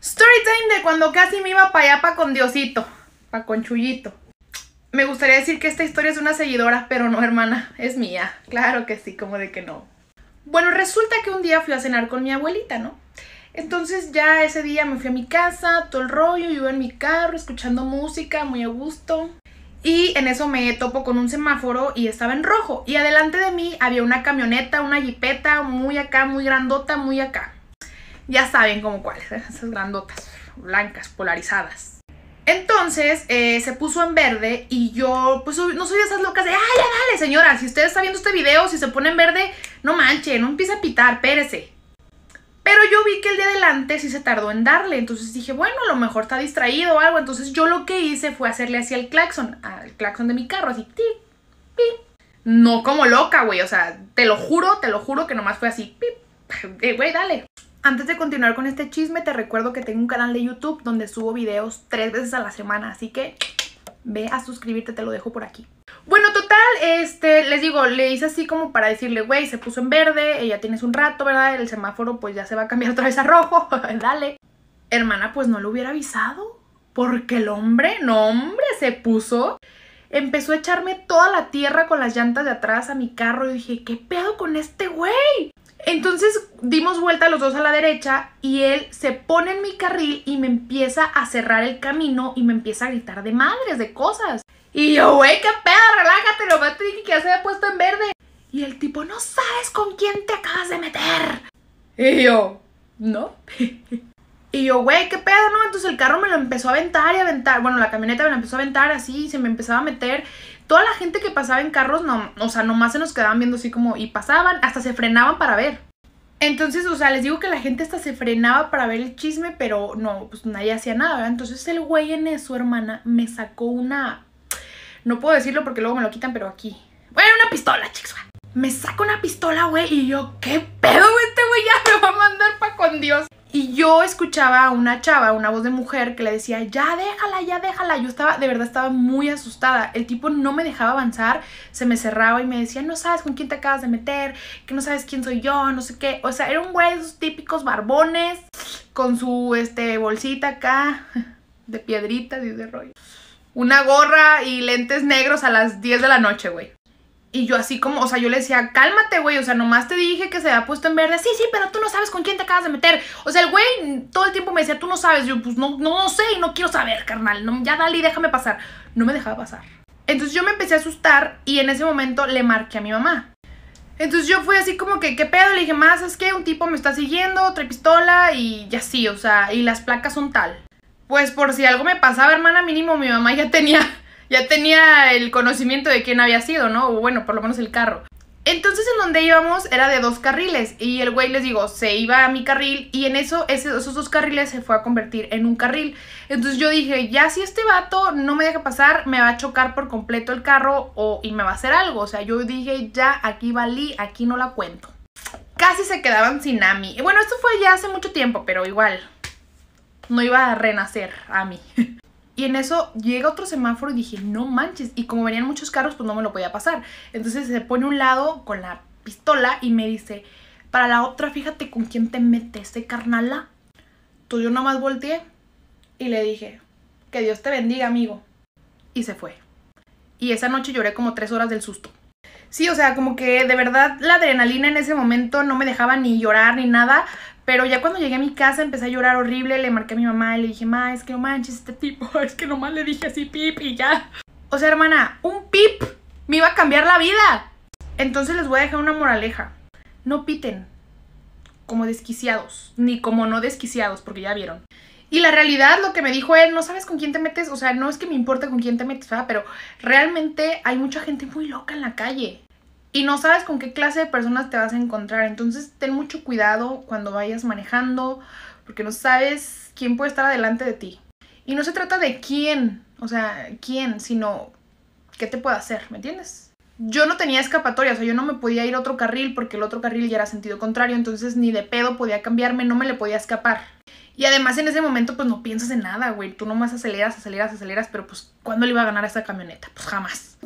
Story time de cuando casi me iba para allá, para con Diosito, para con Chuyito. Me gustaría decir que esta historia es una seguidora, pero no, hermana, es mía. Claro que sí, como de que no. Bueno, resulta que un día fui a cenar con mi abuelita, ¿no? Entonces ya ese día me fui a mi casa, todo el rollo, iba en mi carro, escuchando música, muy a gusto. Y en eso me topo con un semáforo y estaba en rojo. Y adelante de mí había una camioneta, una jipeta, muy acá, muy grandota, muy acá. Ya saben como cuáles, ¿eh? esas grandotas, blancas, polarizadas. Entonces eh, se puso en verde y yo, pues no soy de esas locas de, ¡ay, dale, señora! Si usted está viendo este video, si se pone en verde, no manche, no empiece a pitar, pérese. Pero yo vi que el de adelante sí se tardó en darle, entonces dije, bueno, a lo mejor está distraído o algo. Entonces yo lo que hice fue hacerle así al claxon, al claxon de mi carro, así, pip pip. No como loca, güey, o sea, te lo juro, te lo juro que nomás fue así, pip, eh, güey, dale, antes de continuar con este chisme, te recuerdo que tengo un canal de YouTube donde subo videos tres veces a la semana, así que ve a suscribirte, te lo dejo por aquí. Bueno, total, este, les digo, le hice así como para decirle, güey, se puso en verde, ya tienes un rato, ¿verdad? El semáforo pues ya se va a cambiar otra vez a rojo, dale. Hermana, pues no lo hubiera avisado, porque el hombre, no hombre, se puso. Empezó a echarme toda la tierra con las llantas de atrás a mi carro y dije, ¿qué pedo con este güey? Entonces dimos vuelta los dos a la derecha y él se pone en mi carril y me empieza a cerrar el camino y me empieza a gritar de madres, de cosas. Y yo, güey, qué pedo, relájate, lo que ya se ha puesto en verde. Y el tipo, no sabes con quién te acabas de meter. Y yo, ¿no? y yo, güey, qué pedo, ¿no? Entonces el carro me lo empezó a aventar y aventar. Bueno, la camioneta me lo empezó a aventar así y se me empezaba a meter toda la gente que pasaba en carros, no, o sea, nomás se nos quedaban viendo así como, y pasaban, hasta se frenaban para ver. Entonces, o sea, les digo que la gente hasta se frenaba para ver el chisme, pero no, pues nadie hacía nada, ¿verdad? Entonces el güey en su hermana, me sacó una... No puedo decirlo porque luego me lo quitan, pero aquí. Bueno, una pistola, chicos. Me sacó una pistola, güey, y yo, ¿qué pedo, Este güey ya me va a mandar pa' con Dios. Y yo escuchaba a una chava, una voz de mujer, que le decía, ya déjala, ya déjala. Yo estaba, de verdad, estaba muy asustada. El tipo no me dejaba avanzar, se me cerraba y me decía, no sabes con quién te acabas de meter, que no sabes quién soy yo, no sé qué. O sea, era un güey de esos típicos barbones, con su este, bolsita acá, de piedrita, y de rollo. Una gorra y lentes negros a las 10 de la noche, güey. Y yo así como, o sea, yo le decía, cálmate, güey, o sea, nomás te dije que se había puesto en verde. Sí, sí, pero tú no sabes con quién te acabas de meter. O sea, el güey todo el tiempo me decía, tú no sabes. Yo, pues, no, no, sé y no quiero saber, carnal. No, ya dale déjame pasar. No me dejaba pasar. Entonces yo me empecé a asustar y en ese momento le marqué a mi mamá. Entonces yo fui así como que, ¿qué pedo? Le dije, más es que un tipo me está siguiendo, otra pistola y ya sí, o sea, y las placas son tal. Pues por si algo me pasaba, hermana, mínimo mi mamá ya tenía ya tenía el conocimiento de quién había sido, ¿no? O bueno, por lo menos el carro. Entonces en donde íbamos era de dos carriles y el güey les digo, se iba a mi carril y en eso ese, esos dos carriles se fue a convertir en un carril. Entonces yo dije, ya si este vato no me deja pasar, me va a chocar por completo el carro o, y me va a hacer algo. O sea, yo dije, ya aquí valí, aquí no la cuento. Casi se quedaban sin Ami. Y bueno, esto fue ya hace mucho tiempo, pero igual no iba a renacer a mí. Y en eso llega otro semáforo y dije, no manches. Y como venían muchos carros, pues no me lo podía pasar. Entonces se pone un lado con la pistola y me dice, para la otra, fíjate con quién te metes, ese eh, carnala. Entonces yo nomás volteé y le dije, que Dios te bendiga, amigo. Y se fue. Y esa noche lloré como tres horas del susto. Sí, o sea, como que de verdad la adrenalina en ese momento no me dejaba ni llorar ni nada, pero ya cuando llegué a mi casa empecé a llorar horrible, le marqué a mi mamá y le dije, ma, es que no manches este tipo, es que nomás le dije así pip y ya. O sea, hermana, un pip me iba a cambiar la vida. Entonces les voy a dejar una moraleja. No piten como desquiciados, ni como no desquiciados, porque ya vieron. Y la realidad, lo que me dijo él, no sabes con quién te metes, o sea, no es que me importe con quién te metes, pero realmente hay mucha gente muy loca en la calle y no sabes con qué clase de personas te vas a encontrar. Entonces ten mucho cuidado cuando vayas manejando, porque no sabes quién puede estar adelante de ti. Y no se trata de quién, o sea, quién, sino qué te puede hacer, ¿me entiendes? Yo no tenía escapatoria, o sea, yo no me podía ir a otro carril porque el otro carril ya era sentido contrario, entonces ni de pedo podía cambiarme, no me le podía escapar. Y además en ese momento pues no piensas en nada, güey, tú nomás aceleras, aceleras, aceleras, pero pues ¿cuándo le iba a ganar a esa camioneta? Pues jamás.